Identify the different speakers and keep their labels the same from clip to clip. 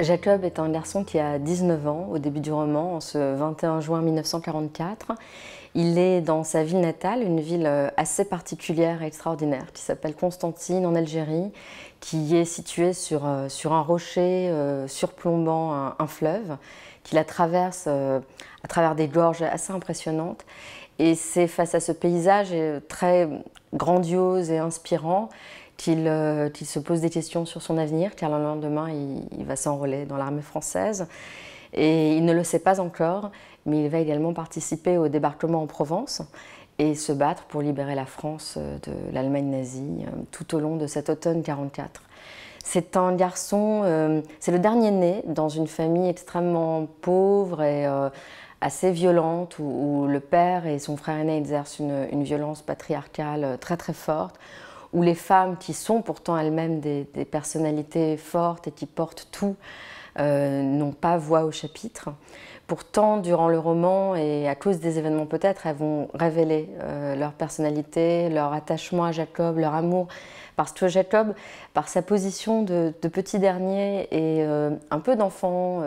Speaker 1: Jacob est un garçon qui a 19 ans au début du roman, en ce 21 juin 1944. Il est dans sa ville natale, une ville euh, assez particulière et extraordinaire, qui s'appelle Constantine en Algérie, qui est située sur, euh, sur un rocher euh, surplombant un, fleuve, qui la traverse à travers des gorges assez impressionnantes. Et c'est face à ce paysage très grandiose et inspirant euh, qu'il se pose des questions sur son avenir, car le lendemain, il, va s'enrôler dans l'armée française. Et il ne le sait pas encore, mais il va également participer au débarquement en Provence et se battre pour libérer la France euh, de l'Allemagne nazie euh, tout au long de cet automne 44. C'est un garçon, c'est le dernier né dans une famille extrêmement pauvre et assez violente, où, le père et son frère aîné exercent une violence patriarcale très très forte, où les femmes qui sont pourtant elles-mêmes des, personnalités fortes et qui portent tout, euh, n'ont pas voix au chapitre. Pourtant, durant le roman, et à cause des événements peut-être, elles vont révéler euh, leur personnalité, leur attachement à Jacob, leur amour. Parce que Jacob, par sa position de, petit dernier et euh, un peu d'enfant,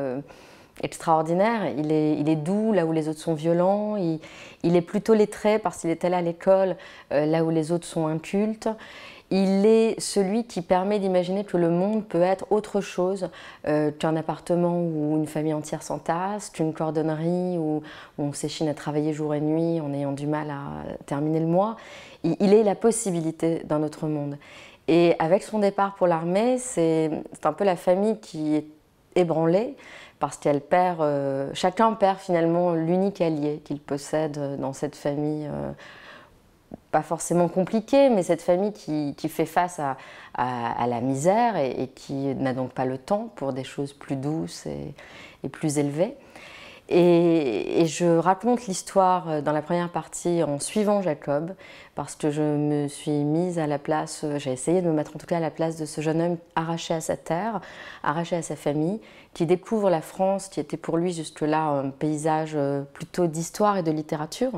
Speaker 1: extraordinaire. Il est, doux là où les autres sont violents. Il, est plutôt lettré parce qu'il est allé à l'école euh, là où les autres sont incultes. Il est celui qui permet d'imaginer que le monde peut être autre chose euh, qu'un appartement où une famille entière s'entasse, qu'une cordonnerie où, on s'échine à travailler jour et nuit en ayant du mal à terminer le mois. il, il est la possibilité d'un autre monde. Et avec son départ pour l'armée, c'est un peu la famille qui est ébranlée parce qu'elle perd, euh, chacun perd finalement l'unique allié qu'il possède euh, dans cette famille, euh, pas forcément compliquée, mais cette famille qui, fait face à, la misère et, qui n'a donc pas le temps pour des choses plus douces et, plus élevées. et, je raconte l'histoire dans la première partie en suivant Jacob, parce que je me suis mise à la place, j'ai essayé de me mettre en tout cas à la place de ce jeune homme arraché à sa terre, arraché à sa famille, qui découvre la France, qui était pour lui jusque-là un paysage euh, plutôt d'histoire et de littérature,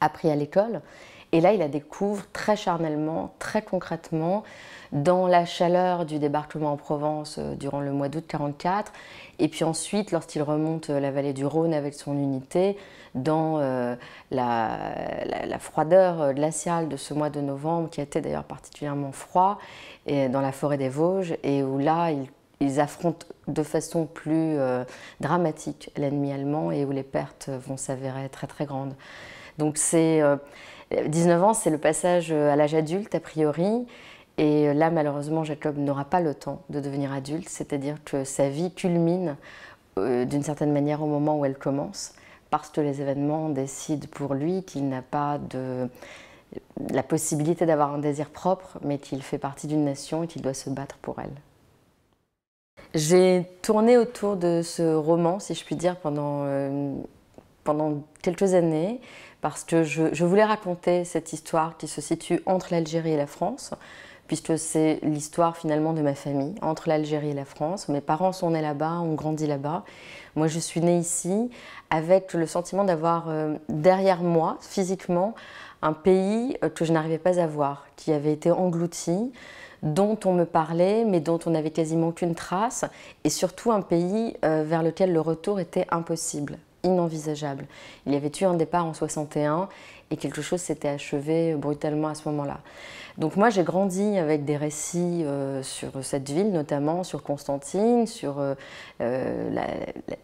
Speaker 1: appris à l'école. Et là, il la découvre très charnellement, très concrètement, dans la chaleur du débarquement en Provence euh, durant le mois d'août 44, et puis ensuite, lorsqu'il remonte euh, la vallée du Rhône avec son unité, dans la, froideur glaciale de ce mois de novembre, qui était d'ailleurs particulièrement froid, et dans la forêt des Vosges, et où là, il ils affrontent de façon plus euh, dramatique l'ennemi allemand et où les pertes vont s'avérer très très grandes. Donc c'est 19 euh, ans, c'est le passage à l'âge adulte a priori. Et là, malheureusement, Jacob n'aura pas le temps de devenir adulte, c'est-à-dire que sa vie culmine euh, d'une certaine manière au moment où elle commence, parce que les événements décident pour lui qu'il n'a pas de, la possibilité d'avoir un désir propre, mais qu'il fait partie d'une nation et qu'il doit se battre pour elle. J'ai tourné autour de ce roman, si je puis dire, pendant, euh, pendant quelques années, parce que je, voulais raconter cette histoire qui se situe entre l'Algérie et la France, puisque c'est l'histoire finalement de ma famille, entre l'Algérie et la France. Mes parents sont nés là-bas, ont grandi là-bas. Moi, je suis née ici, avec le sentiment d'avoir euh, derrière moi, physiquement, un pays euh, que je n'arrivais pas à voir, qui avait été englouti dont on me parlait, mais dont on n'avait quasiment aucune trace, et surtout un pays euh, vers lequel le retour était impossible, inenvisageable. Il y avait eu un départ en 61 et quelque chose s'était achevé brutalement à ce moment-là. Donc moi j'ai grandi avec des récits euh, sur cette ville, notamment sur Constantine, sur euh,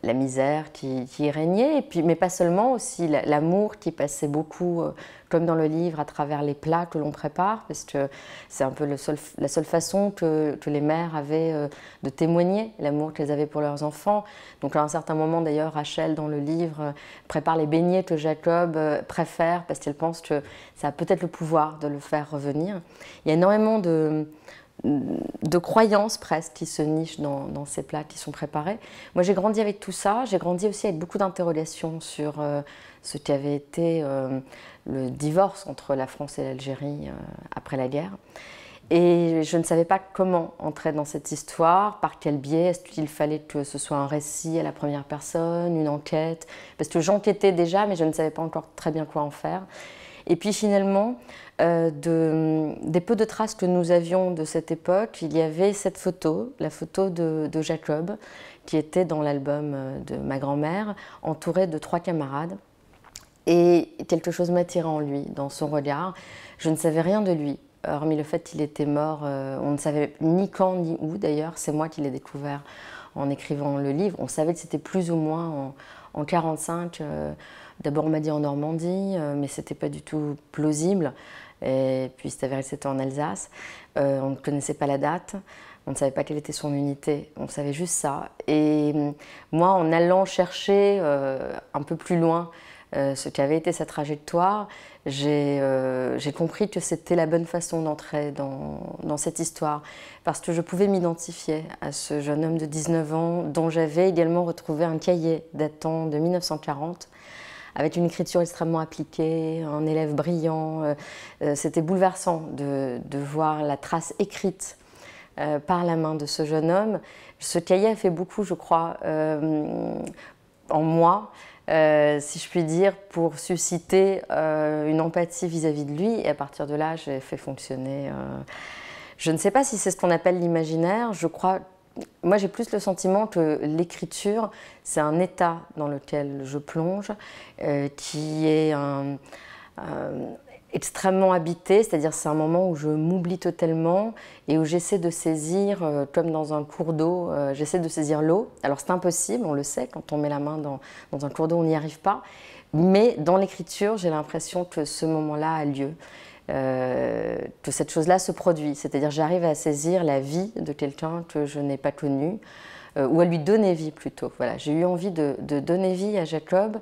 Speaker 1: la, misère qui, régnait, mais pas seulement aussi l'amour qui passait beaucoup comme dans le livre, à travers les plats que l'on prépare, parce que c'est un peu la seule façon que, les mères avaient euh, de témoigner l'amour qu'elles avaient pour leurs enfants. Donc à un certain moment d'ailleurs, Rachel dans le livre euh, prépare les beignets que Jacob euh, préfère parce qu'elle pense que ça a peut-être le pouvoir de le faire revenir. Il y a énormément de, de croyances presque qui se nichent dans, ces plats qui sont préparés. Moi, j'ai grandi avec tout ça. J'ai grandi aussi avec beaucoup d'interrogations sur euh, ce qui avait été euh, le divorce entre la France et l'Algérie euh, après la guerre. Et je ne savais pas comment entrer dans cette histoire, par quel biais, est-ce qu'il fallait que ce soit un récit à la première personne, une enquête, parce que j'enquêtais déjà, mais je ne savais pas encore très bien quoi en faire. Et puis finalement, euh, de, des peu de traces que nous avions de cette époque, il y avait cette photo, la photo de, Jacob, qui était dans l'album euh, de ma grand-mère, entouré de trois camarades. Et quelque chose m'attirait en lui, dans son regard. Je ne savais rien de lui, hormis le fait qu'il était mort. Euh, on ne savait ni quand ni où d'ailleurs. C'est moi qui l'ai découvert en écrivant le livre. On savait que c'était plus ou moins en, 1945. 45. D'abord, on m'a dit en Normandie, euh, mais ce n'était pas du tout plausible. Et puis, c'est avéré que c'était en Alsace. Euh, on ne connaissait pas la date. On ne savait pas quelle était son unité, on savait juste ça. Et mm, moi, en allant chercher euh, un peu plus loin ce qu'avait été sa trajectoire, j'ai compris que c'était la bonne façon d'entrer dans, cette histoire, parce que je pouvais m'identifier à ce jeune homme de 19 ans dont j'avais également retrouvé un cahier datant de 1940 avec une écriture extrêmement appliquée, un élève brillant. Euh, euh, c'était bouleversant de, voir la trace écrite euh, par la main de ce jeune homme. Ce cahier a fait beaucoup, je crois, en moi. si je puis dire, pour susciter une empathie vis-à-vis de lui. Et à partir de là, j'ai fait fonctionner. je ne sais pas si c'est ce qu'on appelle l'imaginaire. Je crois moi, j'ai plus le sentiment que l'écriture, c'est un état dans lequel je plonge, euh, qui est euh, extrêmement habité, c'est-à-dire c'est un moment où je m'oublie totalement et où j'essaie de saisir, euh, comme dans un cours d'eau, j'essaie de saisir l'eau. Alors c'est impossible, on le sait, quand on met la main dans un cours d'eau, on n'y arrive pas. Mais dans l'écriture, j'ai l'impression que ce moment-là a lieu. Euh, que cette chose-là se produit. C'est-à-dire j'arrive à saisir la vie de quelqu'un que je n'ai pas connu, euh, ou à lui donner vie plutôt. Voilà, j'ai eu envie de, donner vie à Jacob,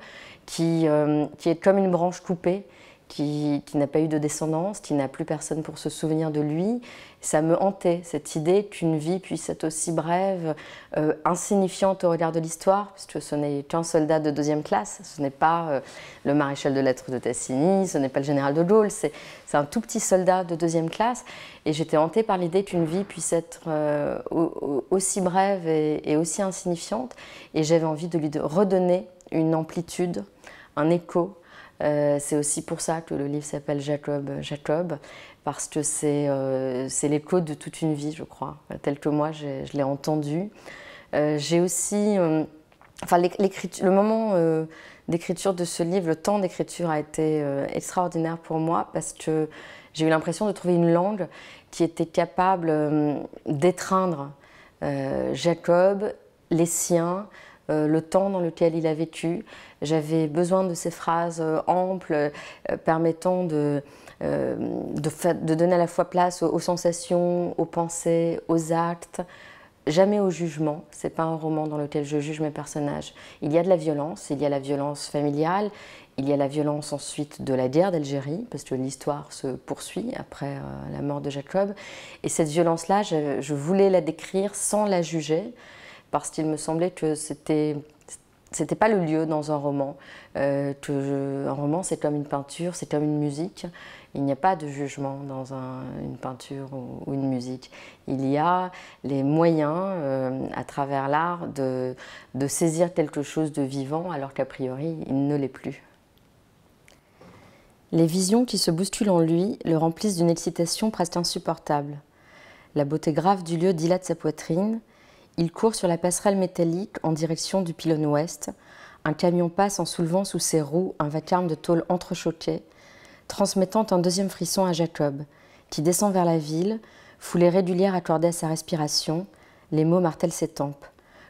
Speaker 1: qui, euh, qui est comme une branche coupée, qui, qui n'a pas eu de descendance, qui n'a plus personne pour se souvenir de lui, ça me hantait, cette idée qu'une vie puisse être aussi brève, euh, insignifiante au regard de l'histoire, puisque ce n'est qu'un soldat de deuxième classe, ce n'est pas euh, le maréchal de lettres de Tassini, ce n'est pas le général de Gaulle, c'est un tout petit soldat de deuxième classe. Et j'étais hantée par l'idée qu'une vie puisse être euh, aussi brève et, aussi insignifiante. Et j'avais envie de lui redonner une amplitude, un écho, euh, c'est aussi pour ça que le livre s'appelle Jacob, Jacob, parce que c'est euh, l'écho de toute une vie, je crois, tel que moi je l'ai entendu. Euh, j'ai aussi. Enfin, le moment d'écriture de ce livre, le temps d'écriture a été extraordinaire pour moi parce que j'ai eu l'impression de trouver une langue qui était capable d'étreindre Jacob, les siens, euh, le temps dans lequel il a vécu. J'avais besoin de ces phrases euh, amples euh, permettant de, donner à la fois place aux, sensations, aux pensées, aux actes. Jamais au jugement, c'est pas un roman dans lequel je juge mes personnages. Il y a de la violence, il y a la violence familiale, il y a la violence ensuite de la guerre d'Algérie, parce que l'histoire se poursuit après la mort de Jacob. Et cette violence-là, je, voulais la décrire sans la juger parce qu'il me semblait que c'était c'était pas le lieu dans un roman. Euh, un roman, c'est comme une peinture, c'est comme une musique. Il n'y a pas de jugement dans une peinture ou, une musique. Il y a les moyens, euh, à travers l'art, de, de, saisir quelque chose de vivant, alors qu'a priori, il ne l'est plus. Les visions qui se bousculent en lui le remplissent d'une excitation presque insupportable. La beauté grave du lieu dilate sa poitrine, il court sur la passerelle métallique en direction du pylône ouest. Un camion passe en soulevant sous ses roues un vacarme de tôle entrechoquée, transmettant un deuxième frisson à Jacob, qui descend vers la ville, foulée régulière accordée à sa respiration, les mots martèlent ses tempes.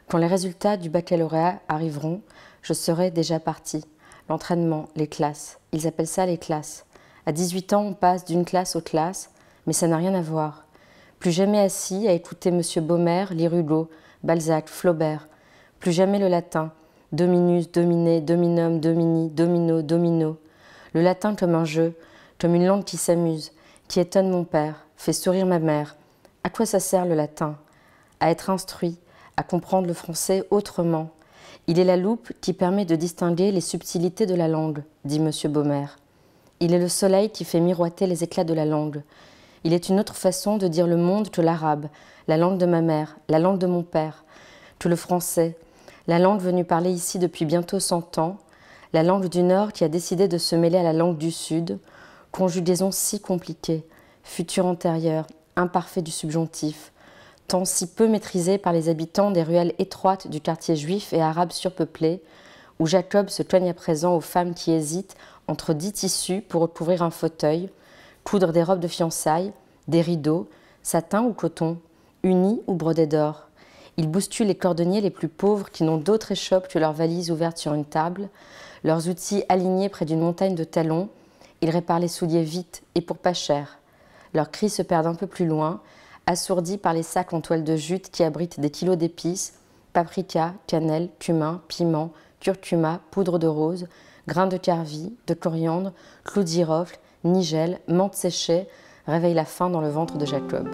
Speaker 1: Quand les résultats du baccalauréat arriveront, je serai déjà parti. L'entraînement, les classes, ils appellent ça les classes. À 18 ans, on passe d'une classe aux classes, mais ça n'a rien à voir plus jamais assis à écouter M. Baumer Lirugo, Balzac, Flaubert, plus jamais le latin, dominus, dominé, dominum, domini, domino, domino, le latin comme un jeu, comme une langue qui s'amuse, qui étonne mon père, fait sourire ma mère. À quoi ça sert le latin À être instruit, à comprendre le français autrement. Il est la loupe qui permet de distinguer les subtilités de la langue, dit M. Baumer. Il est le soleil qui fait miroiter les éclats de la langue, il est une autre façon de dire le monde que l'arabe, la langue de ma mère, la langue de mon père, que le français, la langue venue parler ici depuis bientôt 100 ans, la langue du Nord qui a décidé de se mêler à la langue du Sud, conjugaison si compliquée, futur antérieur, imparfait du subjonctif, tant si peu maîtrisé par les habitants des ruelles étroites du quartier juif et arabe surpeuplé, où Jacob se toigne à présent aux femmes qui hésitent entre dix tissus pour recouvrir un fauteuil, poudre des robes de fiançailles, des rideaux, satin ou coton, unis ou brodés d'or. Ils bousculent les cordonniers les plus pauvres qui n'ont d'autre échoppe que leurs valises ouvertes sur une table, leurs outils alignés près d'une montagne de talons. Ils répare les souliers vite et pour pas cher. Leurs cris se perdent un peu plus loin, assourdis par les sacs en toile de jute qui abritent des kilos d'épices, paprika, cannelle, cumin, piment, curcuma, poudre de rose, grains de carvi, de coriandre, clous de girofle, Nigel, menthe séchée, réveille la faim dans le ventre de Jacob.